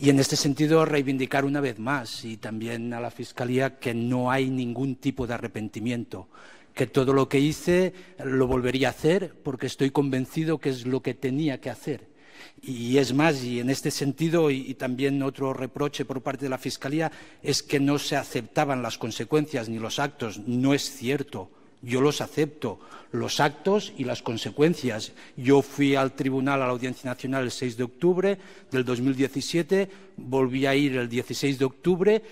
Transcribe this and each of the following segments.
Y en este sentido, reivindicar una vez más y también a la Fiscalía que no hay ningún tipo de arrepentimiento, que todo lo que hice lo volvería a hacer porque estoy convencido que es lo que tenía que hacer. Y es más, y en este sentido, y, también otro reproche por parte de la Fiscalía, es que no se aceptaban las consecuencias ni los actos. No es cierto. Yo los acepto, los actos y las consecuencias. Yo fui al tribunal, a la Audiencia Nacional, el 6 de octubre del 2017, volví a ir el 16 de octubre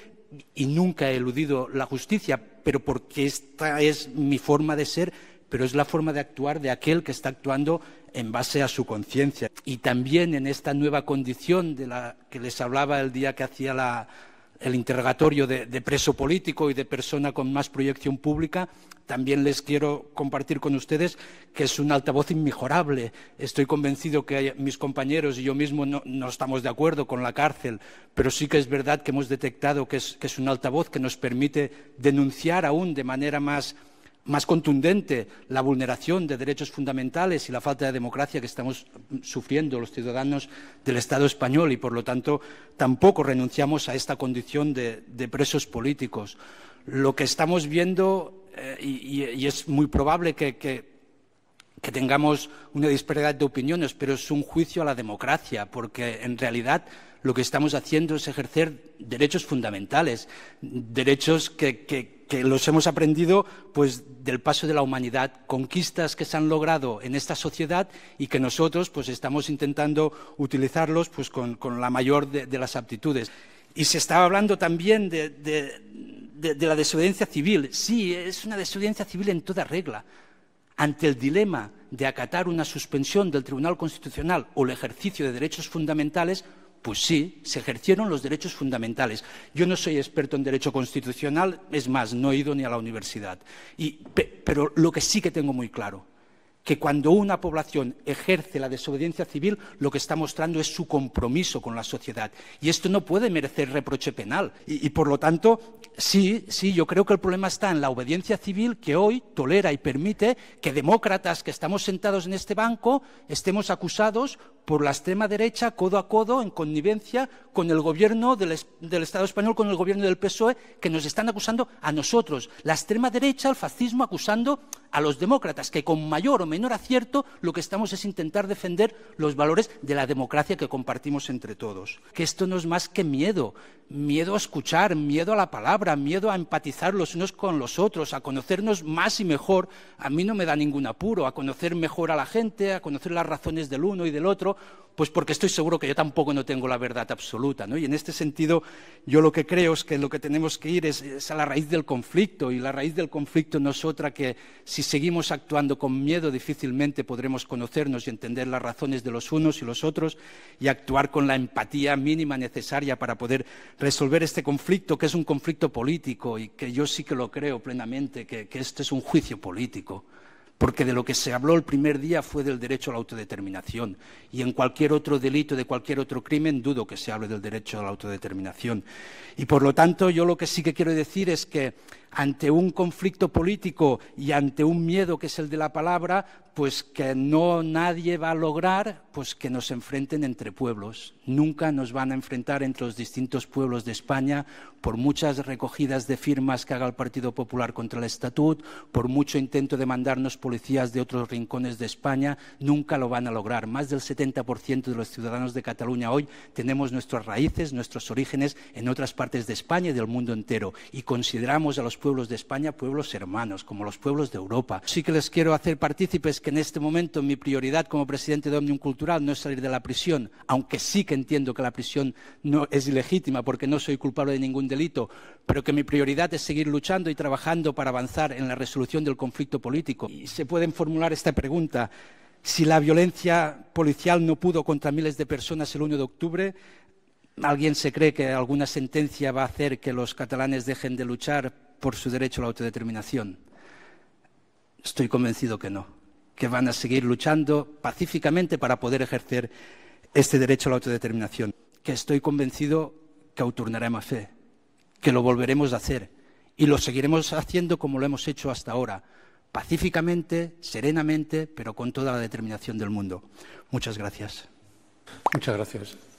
y nunca he eludido la justicia, pero porque esta es mi forma de ser, pero es la forma de actuar de aquel que está actuando en base a su conciencia. Y también en esta nueva condición de la que les hablaba el día que hacía la, el interrogatorio de, preso político y de persona con más proyección pública, también les quiero compartir con ustedes que es un altavoz inmejorable. Estoy convencido que mis compañeros y yo mismo no, estamos de acuerdo con la cárcel, pero sí que es verdad que hemos detectado que es, que es un altavoz que nos permite denunciar aún de manera más más contundente la vulneración de derechos fundamentales y la falta de democracia que estamos mm, sufriendo los ciudadanos del Estado español y, por lo tanto, tampoco renunciamos a esta condición de, presos políticos. Lo que estamos viendo, eh, y, es muy probable que, tengamos una disparidad de opiniones, pero es un juicio a la democracia, porque en realidad lo que estamos haciendo es ejercer derechos fundamentales, derechos que, que los hemos aprendido pues, del paso de la humanidad, conquistas que se han logrado en esta sociedad y que nosotros pues, estamos intentando utilizarlos pues, con, la mayor de, las aptitudes. Y se estaba hablando también de la desobediencia civil. Sí, es una desobediencia civil en toda regla. Ante el dilema de acatar una suspensión del Tribunal Constitucional o el ejercicio de derechos fundamentales, pues sí, se ejercieron los derechos fundamentales. Yo no soy experto en derecho constitucional, es más, no he ido ni a la universidad. pero lo que sí que tengo muy claro, que cuando una población ejerce la desobediencia civil, lo que está mostrando es su compromiso con la sociedad. Y esto no puede merecer reproche penal. Y, y por lo tanto, sí, sí, yo creo que el problema está en la obediencia civil que hoy tolera y permite que demócratas que estamos sentados en este banco estemos acusados por la extrema derecha, codo a codo, en connivencia con el gobierno del, Estado español, con el gobierno del PSOE, que nos están acusando a nosotros. La extrema derecha, el fascismo, acusando a los demócratas, que con mayor o menor acierto lo que estamos es intentar defender los valores de la democracia que compartimos entre todos. Que esto no es más que miedo, miedo a escuchar, miedo a la palabra, miedo a empatizar los unos con los otros, a conocernos más y mejor. A mí no me da ningún apuro, a conocer mejor a la gente, a conocer las razones del uno y del otro, pues porque estoy seguro que yo tampoco no tengo la verdad absoluta. ¿no? Y en este sentido, yo lo que creo es que lo que tenemos que ir es, a la raíz del conflicto. Y la raíz del conflicto no es otra que si seguimos actuando con miedo, difícilmente podremos conocernos y entender las razones de los unos y los otros y actuar con la empatía mínima necesaria para poder resolver este conflicto, que es un conflicto político y que yo sí que lo creo plenamente, que, que este es un juicio político porque de lo que se habló el primer día fue del derecho a la autodeterminación y en cualquier otro delito, de cualquier otro crimen, dudo que se hable del derecho a la autodeterminación. Y por lo tanto, yo lo que sí que quiero decir es que ante un conflicto político y ante un miedo que es el de la palabra, pues que no nadie va a lograr pues que nos enfrenten entre pueblos. Nunca nos van a enfrentar entre los distintos pueblos de España por muchas recogidas de firmas que haga el Partido Popular contra el estatut, por mucho intento de mandarnos policías de otros rincones de España, nunca lo van a lograr. Más del 70% de los ciudadanos de Cataluña hoy tenemos nuestras raíces, nuestros orígenes en otras partes de España y del mundo entero y consideramos a los pueblos de España pueblos hermanos, como los pueblos de Europa. Sí que les quiero hacer partícipes que en este momento mi prioridad como presidente de Omnium Cultural no es salir de la prisión, aunque sí que entiendo que la prisión no es ilegítima porque no soy culpable de ningún delito, pero que mi prioridad es seguir luchando y trabajando para avanzar en la resolución del conflicto político. Y se pueden formular esta pregunta. Si la violencia policial no pudo contra miles de personas el 1 de octubre, ¿alguien se cree que alguna sentencia va a hacer que los catalanes dejen de luchar por su derecho a la autodeterminación? Estoy convencido que no, que van a seguir luchando pacíficamente para poder ejercer este derecho a la autodeterminación, que estoy convencido que a fe, que lo volveremos a hacer y lo seguiremos haciendo como lo hemos hecho hasta ahora, pacíficamente, serenamente, pero con toda la determinación del mundo. Muchas gracias. Muchas gracias.